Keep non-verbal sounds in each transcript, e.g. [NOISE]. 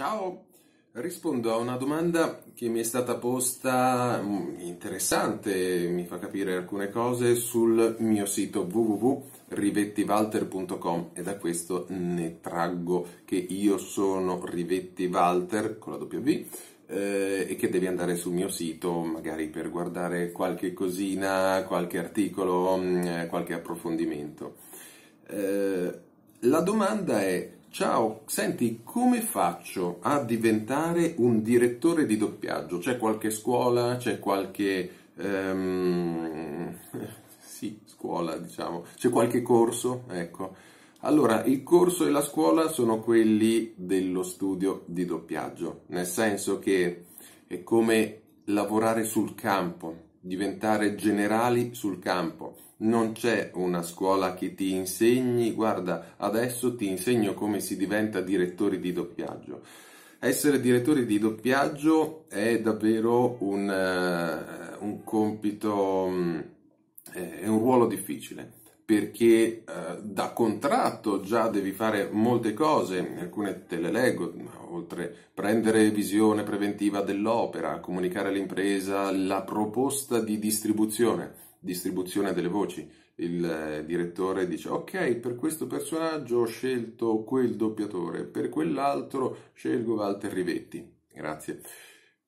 Ciao, rispondo a una domanda che mi è stata posta mm, interessante, mi fa capire alcune cose sul mio sito www.rivettivalter.com e da questo ne traggo che io sono Rivetti Walter con la W eh, e che devi andare sul mio sito magari per guardare qualche cosina, qualche articolo, mm, eh, qualche approfondimento. Eh, la domanda è Ciao, senti, come faccio a diventare un direttore di doppiaggio? C'è qualche scuola? C'è qualche... Um, [LAUGHS] sì, scuola, diciamo. C'è qualche corso? Ecco. Allora, il corso e la scuola sono quelli dello studio di doppiaggio, nel senso che è come lavorare sul campo, diventare generali sul campo. Non c'è una scuola che ti insegni, guarda, adesso ti insegno come si diventa direttori di doppiaggio. Essere direttori di doppiaggio è davvero un, uh, un compito, um, è un ruolo difficile perché eh, da contratto già devi fare molte cose, alcune te le leggo, oltre prendere visione preventiva dell'opera, comunicare all'impresa la proposta di distribuzione, distribuzione delle voci. Il eh, direttore dice ok, per questo personaggio ho scelto quel doppiatore, per quell'altro scelgo Walter Rivetti. Grazie.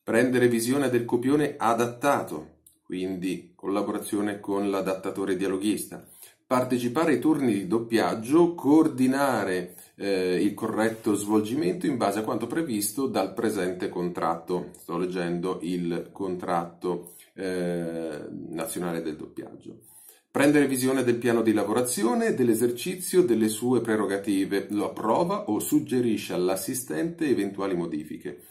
Prendere visione del copione adattato, quindi collaborazione con l'adattatore dialoghista partecipare ai turni di doppiaggio, coordinare eh, il corretto svolgimento in base a quanto previsto dal presente contratto. Sto leggendo il contratto eh, nazionale del doppiaggio. Prendere visione del piano di lavorazione, dell'esercizio, delle sue prerogative, lo approva o suggerisce all'assistente eventuali modifiche.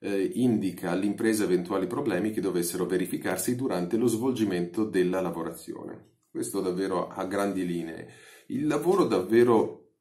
Eh, indica all'impresa eventuali problemi che dovessero verificarsi durante lo svolgimento della lavorazione. Questo davvero a grandi linee. Il lavoro davvero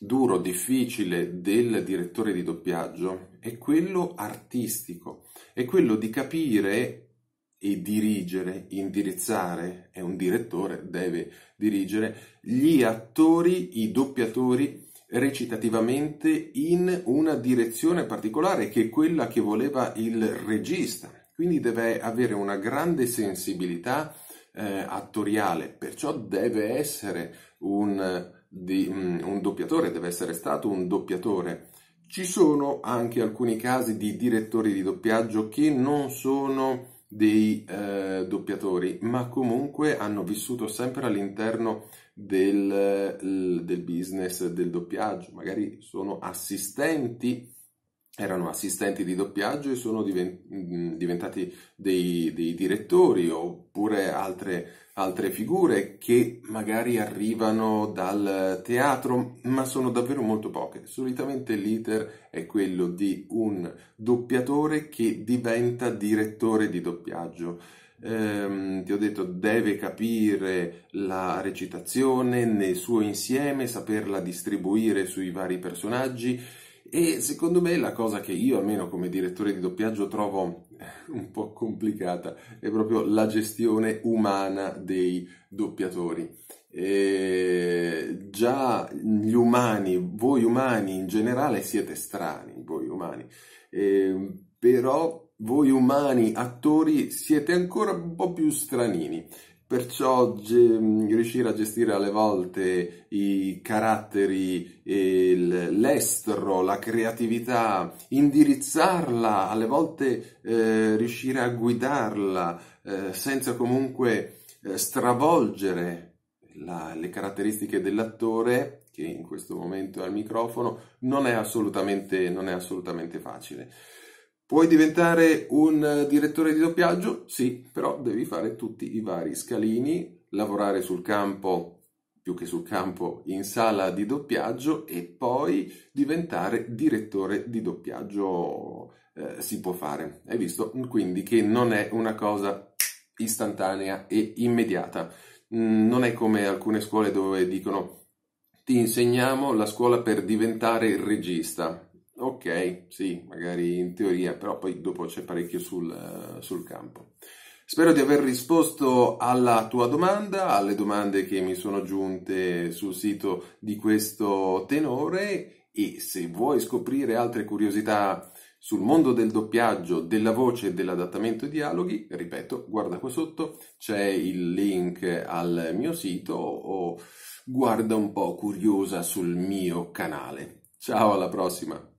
duro, difficile del direttore di doppiaggio è quello artistico, è quello di capire e dirigere, indirizzare, è un direttore deve dirigere gli attori, i doppiatori recitativamente in una direzione particolare che è quella che voleva il regista. Quindi deve avere una grande sensibilità eh, attoriale, perciò deve essere un, di, mm, un doppiatore, deve essere stato un doppiatore. Ci sono anche alcuni casi di direttori di doppiaggio che non sono dei eh, doppiatori, ma comunque hanno vissuto sempre all'interno del, del business del doppiaggio, magari sono assistenti erano assistenti di doppiaggio e sono mm, diventati dei, dei direttori oppure altre, altre, figure che magari arrivano dal teatro, ma sono davvero molto poche. Solitamente l'iter è quello di un doppiatore che diventa direttore di doppiaggio. Ehm, ti ho detto, deve capire la recitazione nel suo insieme, saperla distribuire sui vari personaggi e secondo me la cosa che io, almeno come direttore di doppiaggio, trovo eh, un po' complicata è proprio la gestione umana dei doppiatori. E già gli umani, voi umani in generale siete strani, voi umani, e però voi umani attori siete ancora un po' più stranini Perciò mm, riuscire a gestire alle volte i caratteri, l'estro, la creatività, indirizzarla, alle volte eh, riuscire a guidarla eh, senza comunque eh, stravolgere la, le caratteristiche dell'attore, che in questo momento è al microfono, non è assolutamente, non è assolutamente facile. Puoi diventare un eh, direttore di doppiaggio? Sì, però devi fare tutti i vari scalini, lavorare sul campo, più che sul campo, in sala di doppiaggio e poi diventare direttore di doppiaggio eh, si può fare. Hai visto? Quindi che non è una cosa istantanea e immediata. Mm, non è come alcune scuole dove dicono ti insegniamo la scuola per diventare il regista Ok, sì, magari in teoria, però poi dopo c'è parecchio sul, eh, sul campo. Spero di aver risposto alla tua domanda, alle domande che mi sono giunte sul sito di questo tenore e se vuoi scoprire altre curiosità sul mondo del doppiaggio, della voce e dell'adattamento ai dialoghi, ripeto, guarda qua sotto, c'è il link al mio sito o guarda un po' curiosa sul mio canale. Ciao, alla prossima!